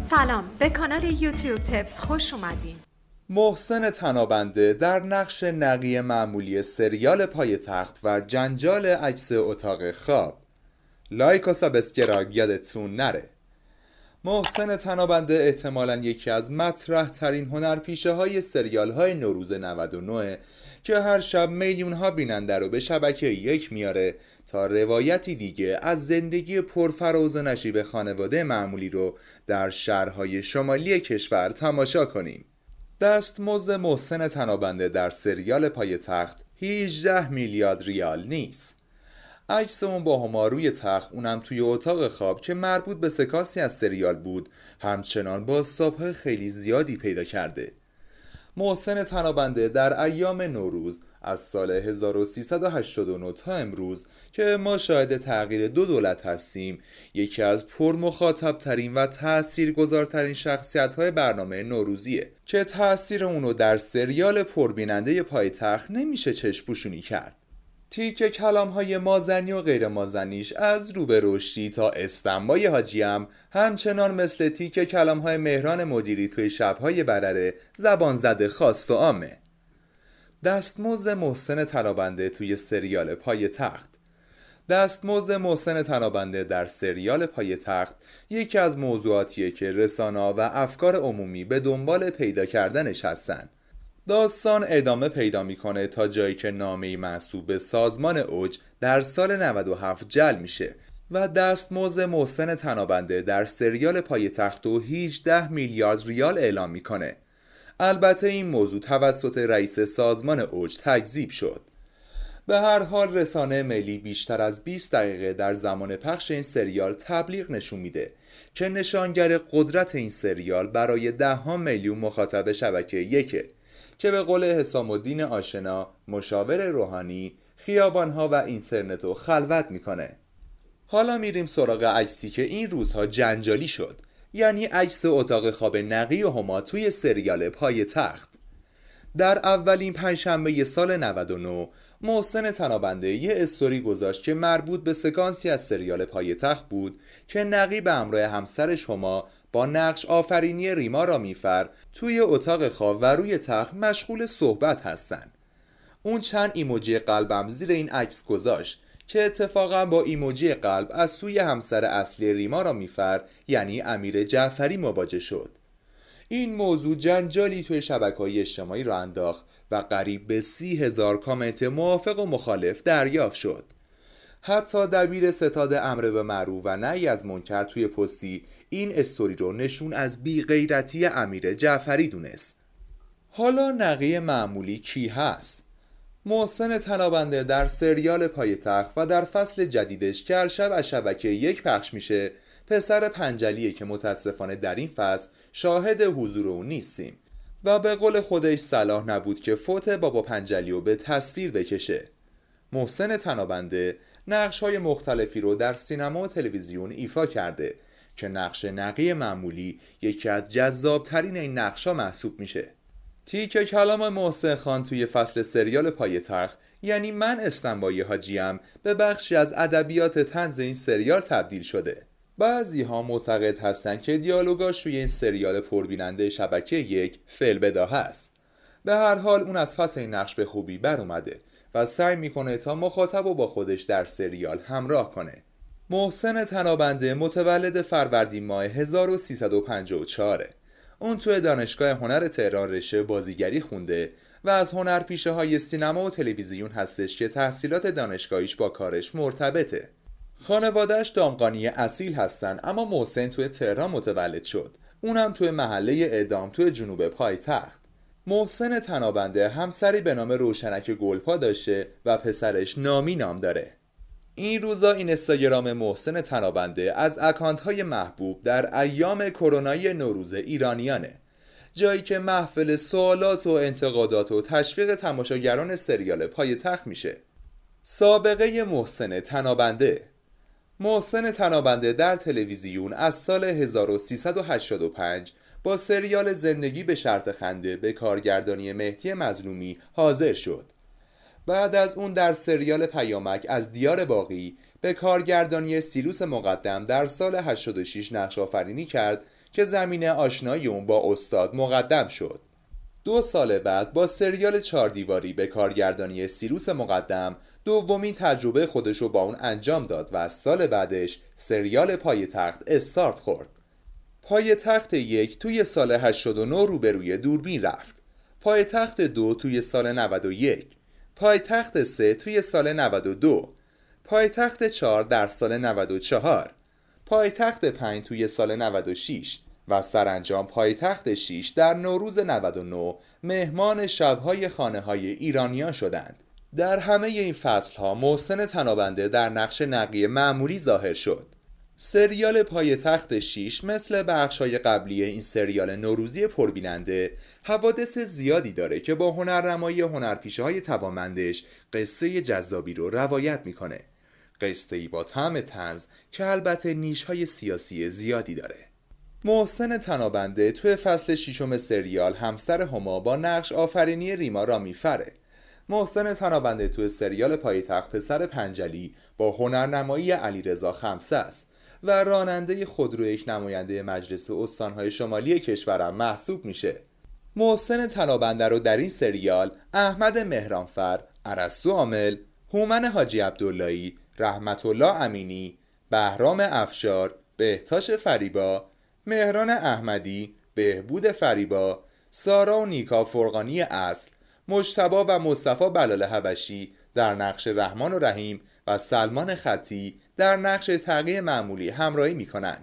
سلام به کانال یوتیوب تپس خوش اومدین محسن تنابنده در نقش نقی معمولی سریال پای تخت و جنجال عکس اتاق خواب لایک و سابسکرایب یادتون نره محسن تنابنده احتمالا یکی از مطرح ترین هنرپیشه های سریال های نوروز 99 که هر شب میلیون ها بیننده رو به شبکه یک میاره تا روایتی دیگه از زندگی پرفراز و نشیب خانواده معمولی رو در شهرهای شمالی کشور تماشا کنیم دست موز محسن تنابنده در سریال پای تخت 18 میلیارد ریال نیست عکس اون با هما روی تخت اونم توی اتاق خواب که مربوط به سکاسی از سریال بود همچنان با صبح خیلی زیادی پیدا کرده محسن تنابنده در ایام نوروز از سال 1389 تا امروز که ما شاهد تغییر دو دولت هستیم یکی از پر مخاطب ترین و تاثیرگذارترین شخصیت های برنامه نوروزیه که تاثیر اونو در سریال پربیننده پایتخت نمیشه چشپوشونی کرد تیک کلام های مازنی و غیر مازنیش از روبه رشدی تا استنبای حاجی همچنان مثل تیک کلام های مهران مدیری توی شبهای برره زبان زده خواست و عامه دستمزد محسن تنابنده توی سریال پای تخت دستمزد محسن تنابنده در سریال پای تخت یکی از موضوعاتیه که رسانا و افکار عمومی به دنبال پیدا کردنش هستن داستان ادامه پیدا میکنه تا جایی که نامه منصوب به سازمان اوج در سال 97 جل میشه و دستمزد محسن تنابنده در سریال پای تخت و 18 میلیارد ریال اعلام میکنه البته این موضوع توسط رئیس سازمان اوج تکذیب شد به هر حال رسانه ملی بیشتر از 20 دقیقه در زمان پخش این سریال تبلیغ نشون میده که نشانگر قدرت این سریال برای دهها میلیون مخاطب شبکه یکه که به قول حسام الدین آشنا مشاور روحانی خیابانها و اینترنت رو خلوت میکنه حالا میریم سراغ عکسی که این روزها جنجالی شد یعنی عکس اتاق خواب نقی و هما توی سریال پای تخت در اولین پنجشنبه سال 99 محسن تنابنده یه استوری گذاشت که مربوط به سکانسی از سریال پای تخت بود که نقی به همراه همسر شما با نقش آفرینی ریما را میفر توی اتاق خواب و روی تخت مشغول صحبت هستند. اون چند ایموجی قلبم زیر این عکس گذاشت که اتفاقا با ایموجی قلب از سوی همسر اصلی ریما را میفر یعنی امیر جعفری مواجه شد این موضوع جنجالی توی شبکه اجتماعی را انداخت و قریب به سی هزار کامنت موافق و مخالف دریافت شد حتی دبیر ستاد امر به معروف و نهی از منکر توی پستی این استوری رو نشون از بی غیرتی امیر جعفری دونست حالا نقی معمولی کی هست محسن تنابنده در سریال پایتخت و در فصل جدیدش که هر شب از شبکه یک پخش میشه پسر پنجلیه که متاسفانه در این فصل شاهد حضور او نیستیم و به قول خودش صلاح نبود که فوت بابا رو به تصویر بکشه محسن تنابنده نقش های مختلفی رو در سینما و تلویزیون ایفا کرده که نقش نقی معمولی یکی از جذابترین این نقش ها محسوب میشه که کلام محسن خان توی فصل سریال پایتخت یعنی من استنبایی حاجیم به بخشی از ادبیات تنز این سریال تبدیل شده بعضی ها معتقد هستند که دیالوگاش روی این سریال پربیننده شبکه یک فعل بدا هست به هر حال اون از پس این نقش به خوبی بر اومده و سعی میکنه تا مخاطب و با خودش در سریال همراه کنه محسن تنابنده متولد فروردین ماه 1354 اون توی دانشگاه هنر تهران رشته بازیگری خونده و از هنر پیشه های سینما و تلویزیون هستش که تحصیلات دانشگاهیش با کارش مرتبطه خانوادهش دامقانی اصیل هستن اما محسن توی تهران متولد شد اونم توی محله اعدام توی جنوب پایتخت محسن تنابنده همسری به نام روشنک گلپا داشته و پسرش نامی نام داره این روزا این استاگرام محسن تنابنده از اکانت های محبوب در ایام کرونای نوروز ایرانیانه جایی که محفل سوالات و انتقادات و تشویق تماشاگران سریال پای تخت میشه سابقه محسن تنابنده محسن تنابنده در تلویزیون از سال 1385 با سریال زندگی به شرط خنده به کارگردانی مهدی مظلومی حاضر شد بعد از اون در سریال پیامک از دیار باقی به کارگردانی سیروس مقدم در سال 86 نقش آفرینی کرد که زمینه آشنایی اون با استاد مقدم شد. دو سال بعد با سریال دیواری به کارگردانی سیروس مقدم دومین تجربه خودش با اون انجام داد و سال بعدش سریال پای تخت استارت خورد. پای تخت یک توی سال 89 روبروی دوربین رفت. پای تخت دو توی سال 91 پایتخت 3 توی سال 92 پایتخت 4 در سال 94 پایتخت 5 توی سال 96 و سرانجام پایتخت 6 در نوروز 99 مهمان شبهای خانه های ایرانیان شدند در همه این فصل ها محسن تنابنده در نقش نقی معمولی ظاهر شد سریال تخت 6 مثل بخش های قبلی این سریال نوروزی پربیننده حوادث زیادی داره که با هنرنمایی هنرپیشه های توامندش قصه جذابی رو روایت میکنه قصه ای با طعم تنز که البته نیش های سیاسی زیادی داره محسن تنابنده توی فصل شیشم سریال همسر هما با نقش آفرینی ریما را میفره محسن تنابنده توی سریال پایتخت پسر پنجلی با هنرنمایی علیرضا خمسه است و راننده خودرو یک نماینده مجلس استانهای شمالی کشورم محسوب میشه محسن طلابنده رو در این سریال احمد مهرانفر عرستو عامل هومن حاجی عبداللهی رحمت الله امینی بهرام افشار بهتاش فریبا مهران احمدی بهبود فریبا سارا و نیکا فرقانی اصل مشتبا و مصطفی بلال حبشی در نقش رحمان و رحیم و سلمان خطی در نقش تقیه معمولی همراهی می کنن.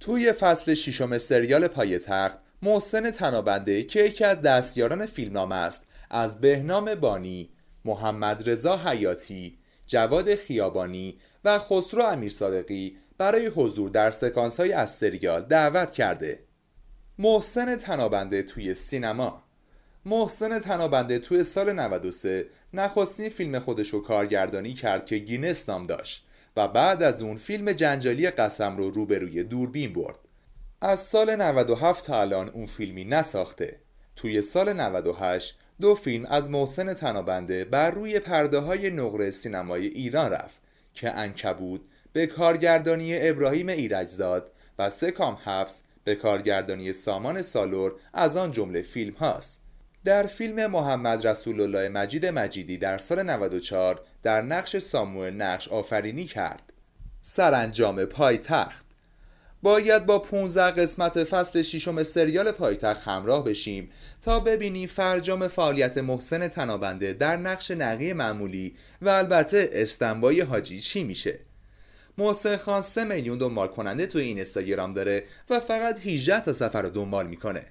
توی فصل ششم سریال پای تخت محسن تنابنده که یکی از دستیاران فیلمنامه است از بهنام بانی، محمد رضا حیاتی، جواد خیابانی و خسرو امیر صادقی برای حضور در سکانس های از سریال دعوت کرده محسن تنابنده توی سینما محسن تنابنده توی سال 93 نخستین فیلم خودش رو کارگردانی کرد که گینس نام داشت و بعد از اون فیلم جنجالی قسم رو روبروی دوربین برد از سال 97 تا الان اون فیلمی نساخته توی سال 98 دو فیلم از محسن تنابنده بر روی پرده های نقره سینمای ایران رفت که انکبود به کارگردانی ابراهیم ایرجزاد و سه کام حبس به کارگردانی سامان سالور از آن جمله فیلم هاست در فیلم محمد رسول الله مجید مجیدی در سال 94 در نقش ساموئل نقش آفرینی کرد سرانجام پایتخت باید با 15 قسمت فصل ششم سریال پایتخت همراه بشیم تا ببینیم فرجام فعالیت محسن تنابنده در نقش نقی معمولی و البته استنبای حاجی چی میشه محسن خان 3 میلیون دنبال کننده تو این استاگرام داره و فقط 18 تا سفر رو دنبال میکنه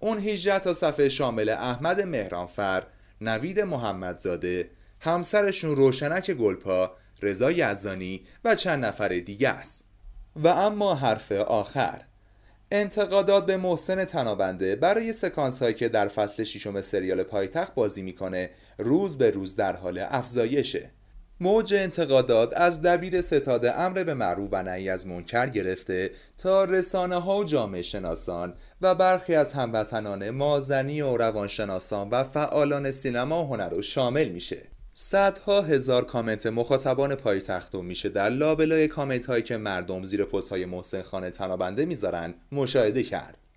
اون 18 تا صفحه شامل احمد مهرانفر نوید محمدزاده همسرشون روشنک گلپا رضا یزانی و چند نفر دیگه است و اما حرف آخر انتقادات به محسن تنابنده برای سکانس هایی که در فصل ششم سریال پایتخت بازی میکنه روز به روز در حال افزایشه موج انتقادات از دبیر ستاد امر به معروف و نهی از منکر گرفته تا رسانه ها و جامعه شناسان و برخی از هموطنان مازنی و روانشناسان و فعالان سینما و هنر رو شامل میشه صدها هزار کامنت مخاطبان پایتخت رو میشه در لابلای کامنت هایی که مردم زیر پست های محسن خانه تنابنده میذارن مشاهده کرد